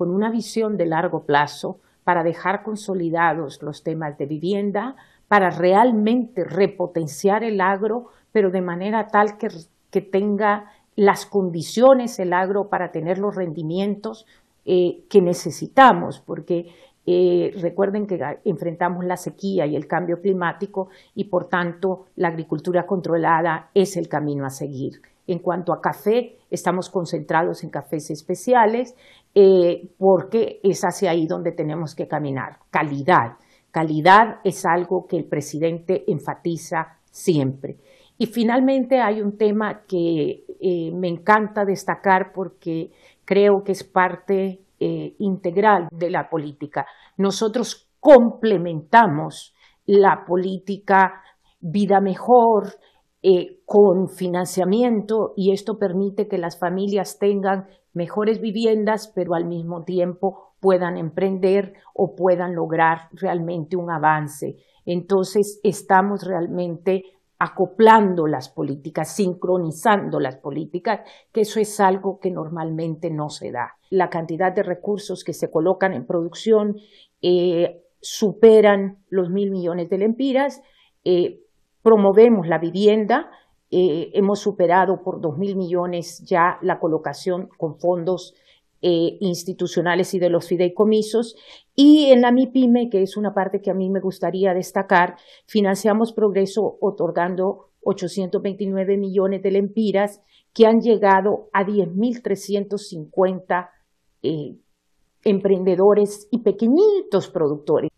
con una visión de largo plazo para dejar consolidados los temas de vivienda, para realmente repotenciar el agro, pero de manera tal que, tenga las condiciones el agro para tener los rendimientos eh, que necesitamos, porque eh, recuerden que enfrentamos la sequía y el cambio climático y por tanto la agricultura controlada es el camino a seguir. En cuanto a café, estamos concentrados en cafés especiales eh, porque es hacia ahí donde tenemos que caminar. Calidad. Calidad es algo que el presidente enfatiza siempre. Y finalmente hay un tema que eh, me encanta destacar porque creo que es parte eh, integral de la política. Nosotros complementamos la política vida mejor eh, con financiamiento y esto permite que las familias tengan mejores viviendas, pero al mismo tiempo puedan emprender o puedan lograr realmente un avance. Entonces, estamos realmente acoplando las políticas, sincronizando las políticas, que eso es algo que normalmente no se da. La cantidad de recursos que se colocan en producción eh, superan los mil millones de lempiras, eh, promovemos la vivienda, eh, hemos superado por dos mil millones ya la colocación con fondos eh, institucionales y de los fideicomisos. Y en la MIPYME, que es una parte que a mí me gustaría destacar, financiamos progreso otorgando 829 millones de lempiras que han llegado a 10.350 eh, emprendedores y pequeñitos productores.